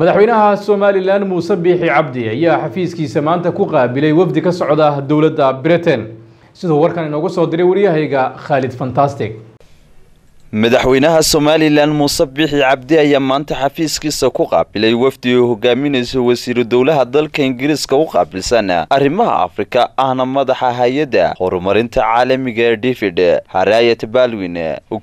madaxweynaha somalilan muuse biixi cabdi ayaa xafiiskiisa maanta ku qaabilay wafdi ka socda dowladda britain siduu warkan inoogu soo diray wariyahayga khaalid fantastic madaxweynaha somalilan muuse bixi cabdi ayaa maanta xafiiskiisa ku qaabilay wafdi oo hogaaminaysa wasiiru dowlaha dalka ingiriiska u qaabilsan arrimaha afrika ahna madaxa hay-adda horumarinta caalamiga ee david harayat balwin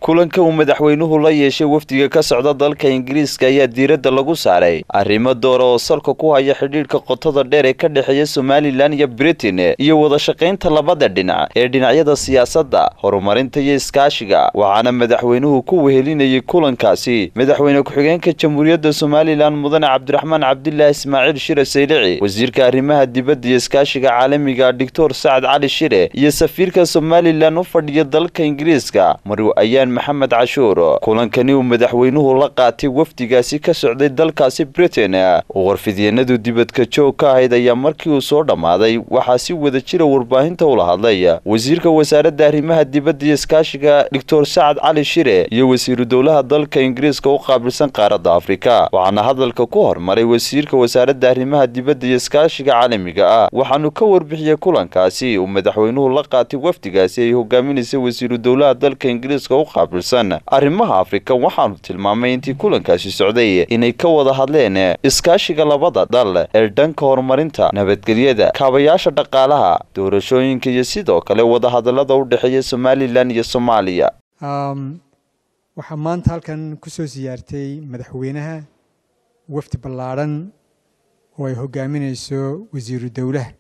kulanka uu madaxweynuhu la yeeshay wafdiga ka socda dalka ingiriiska ayaa diiradda lagu saaray arrimo doora oo salka ku haya xidhiidhka qotada dheer ee ka dhexeeya somalilan iyo britain iyo wadashaqaynta labada dhinac ee dhinacyada siyaasadda horumarinta iyo iskaashiga waxaana madaxweyne madaxweynuhu ku wehelinayay kulankaasi madaxweyne ku-xigeenka jamhuuriyadda somalilan mudane cabdiraxmaan cabdilaahi ismaaciil shire saylici wasiirka arrimaha dibadda iyo iskaashiga caalamiga doctor sacad cali shire iyo safiirka somalilan u fadhiya dalka ingiriiska marwo ayaan maxamed cashuur kulankani uu madaxweynuhu la qaatay wafdigaasi ka socday dalkaasi britain oo warfidyeennadu dibadka joog ka ahayd ayaa markii uu soo dhammaaday waxaa si wada jira warbaahinta ula hadlay wasiirka wasaaradda arrimaha dibadda iyo iskaashiga doctor sacad cali shire kale iyo wasiiru dowlaha dalka ingiriiska u qaabilsan qaaradda afrika waxaana hadalka ku hormaray wasiirka wasaaradda arrimaha dibadda iyo iskaashiga caalamiga ah waxaanu ka warbixiyey kulankaasi uu madaxweynuhu la qaatay wafdigaasi ay hogaaminaysay wasiiru dowlaha dalka ingiriiska u qaabilsan arrimaha afrika waxaanu tilmaamay intii kulankaasi socday inay ka wada hadleen iskaashiga labada dal ee dhanka horumarinta nabadgelyada kaabayaasha dhaqaalaha doorashooyinka iyo sidoo kale wadahadallada u dhexeeya somalilan iyo soomaaliya waxaa maanta halkan ku soo siyaartay madaxweynaha wafdi ballaadhan oo ay hogaaminayso wasiiru dowlaha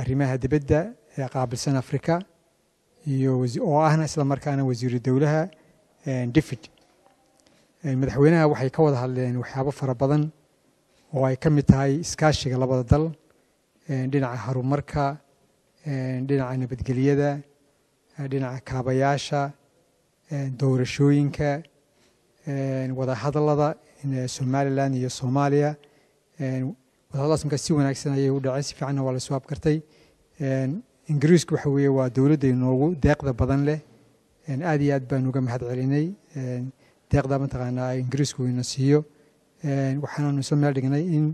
arrimaha dibadda ee qaabilsan afrika iyo oo ahna isla markaana wasiiru dowlaha eh, divid eh, madaxweynaha waxay ka wada hadleen waxyaabo fara badan oo ay ka mid tahay iskaashiga labada dal eh, dhinaca horumarka dhinaca nabadgelyada dhinaca kaabayaasha doorashooyinka wadahadallada somalilan iyo soomaaliya wadahadalaas markaa si wanaagsan ayay u dhaceen si fiicanna waa la soo abkartay ingiriisku waxa weeye waa dowladda inoogu deeqda badan leh aad iyo aad baan uga mahad celinay deeqda mataqaanaa ingiriisku ina siiyo waxaanaanu isla meel dhignay in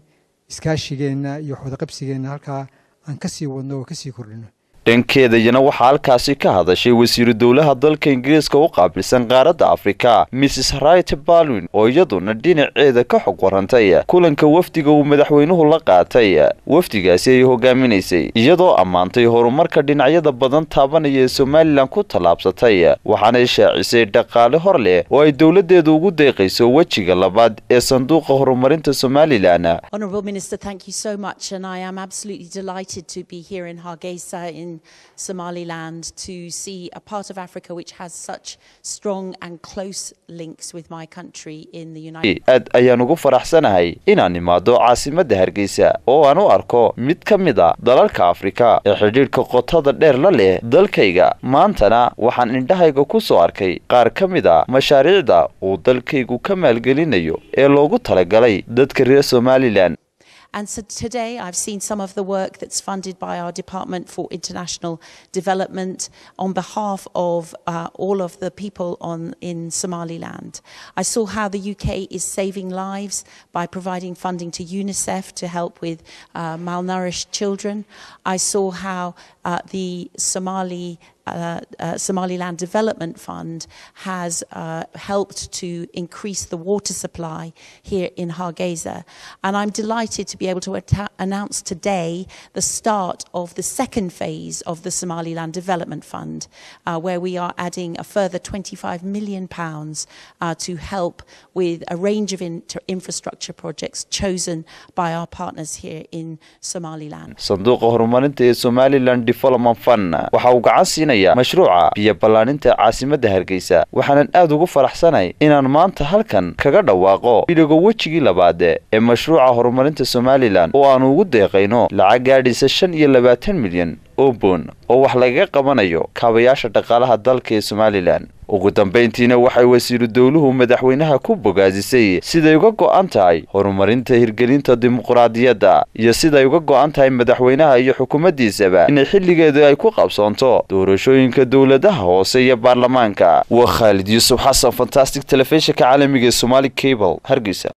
iskaashigeenna iyo waxwadaqabsigeenna halkaa aan ka sii wadno oo ka sii kordhino dhankeedayana waxaa halkaasi ka hadashay wasiiru dowlaha dalka ingiriiska u qaabilsan qaaradda afrika mrs right balwin oo iyaduna dhinaceeda ka xog warantay kulanka wafdiga uu madaxweynuhu la qaatay wafdigaasi ayay hogaaminaysay iyadoo ammaantay horumarka dhinacyada badan taabanaya ee somalilan ku tallaabsatay waxaanay shaacisay dhaqaale hor leh oo ay dowladeedu ugu deeqayso wejiga labaad ee sanduuqa horumarinta somalilan from Somaliland to see a part of Africa which has such strong and close links with my country in the United aad ayaan ugu faraxsanahay inaan imaado caasimadda hargeysa oo aan u arko mid ka mid a ah dalalka afrika ee xidhiidhka qotada dheer la leh dalkayga maantana waxaan indhahayga ku soo arkay qaar ka mid a ah mashaariicda uu dalkaygu ka maalgelinayo ee loogu talagalay dadka reer somalilan And so today I've seen some of the work that's funded by our Department for International Development on behalf of uh, all of the people on, in Somaliland. I saw how the UK is saving lives by providing funding to UNICEF to help with uh, malnourished children. I saw how uh, the Somali uh, uh Somaliland Development Fund has uh, helped to increase the water supply here in Hargeisa. And I'm delighted to be able to announce today the start of the second phase of the Somaliland Development Fund, uh, where we are adding a further 25 million pounds uh, to help with a range of infrastructure projects chosen by our partners here in Somaliland. Somaliland Development Fund fulinaya mashruuca biyo ballaaninta caasimadda hargeysa waxaanan aad ugu faraxsanay inaan maanta halkan kaga dhawaaqo bidhigo wejigii labaade ee mashruuca horumarinta somalilan oo aanu ugu deeqayno lacag gaadhiisa shan iyo labaatan milyan obon oo wax lagaga qabanayo kaabayaasha dhaqaalaha dalka ee somalilan ugu dambayntiina waxay wasiiru dowluhu madaxweynaha ku bogaasisay siday uga go'an tahay horumarinta hirgelinta dimuqraadiyadda iyo siday uga go'an tahay madaxweynaha iyo xukuumaddiisaba inay xilligeedu ay ku qabsoonto doorashooyinka dowladaha hoose iyo baarlamaanka waa khaalid yuusuf xasan fantastic telefishinka caalamiga ee somali cable hargeysa